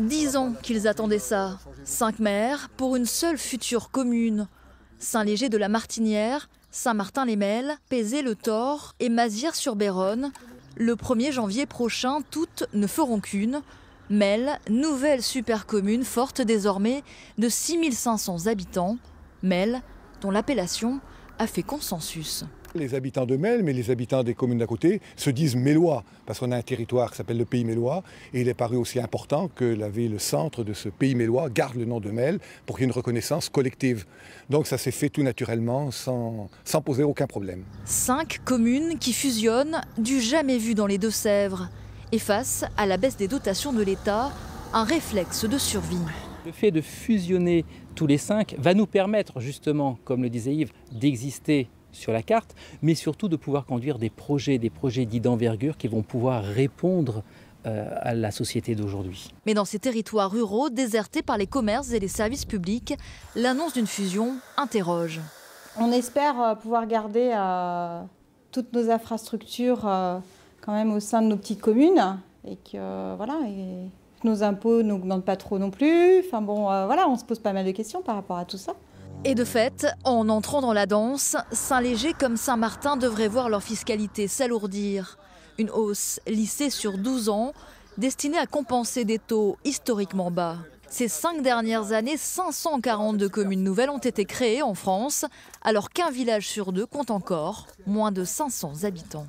Dix ans qu'ils attendaient ça. Cinq maires pour une seule future commune. Saint-Léger de la Martinière, Saint-Martin-les-Melles, Pézé-le-Thor et Mazières-sur-Béronne. Le 1er janvier prochain, toutes ne feront qu'une. Melles, nouvelle supercommune forte désormais de 6500 habitants. Melles, dont l'appellation a fait consensus. Les habitants de Mel, mais les habitants des communes d'à côté, se disent mélois, parce qu'on a un territoire qui s'appelle le Pays mélois, et il est paru aussi important que la ville centre de ce Pays mélois garde le nom de Mel pour qu'il y ait une reconnaissance collective. Donc ça s'est fait tout naturellement, sans, sans poser aucun problème. Cinq communes qui fusionnent, du jamais vu dans les Deux-Sèvres. Et face à la baisse des dotations de l'État, un réflexe de survie. Le fait de fusionner tous les cinq va nous permettre justement, comme le disait Yves, d'exister sur la carte, mais surtout de pouvoir conduire des projets, des projets dits d'envergure qui vont pouvoir répondre euh, à la société d'aujourd'hui. Mais dans ces territoires ruraux, désertés par les commerces et les services publics, l'annonce d'une fusion interroge. On espère euh, pouvoir garder euh, toutes nos infrastructures quand même au sein de nos petites communes et que voilà nos impôts n'augmentent pas trop non plus. Enfin bon, euh, voilà, on se pose pas mal de questions par rapport à tout ça. Et de fait, en entrant dans la danse, Saint-Léger comme Saint-Martin devraient voir leur fiscalité s'alourdir. Une hausse lissée sur 12 ans, destinée à compenser des taux historiquement bas. Ces cinq dernières années, 542 communes nouvelles ont été créées en France, alors qu'un village sur deux compte encore moins de 500 habitants.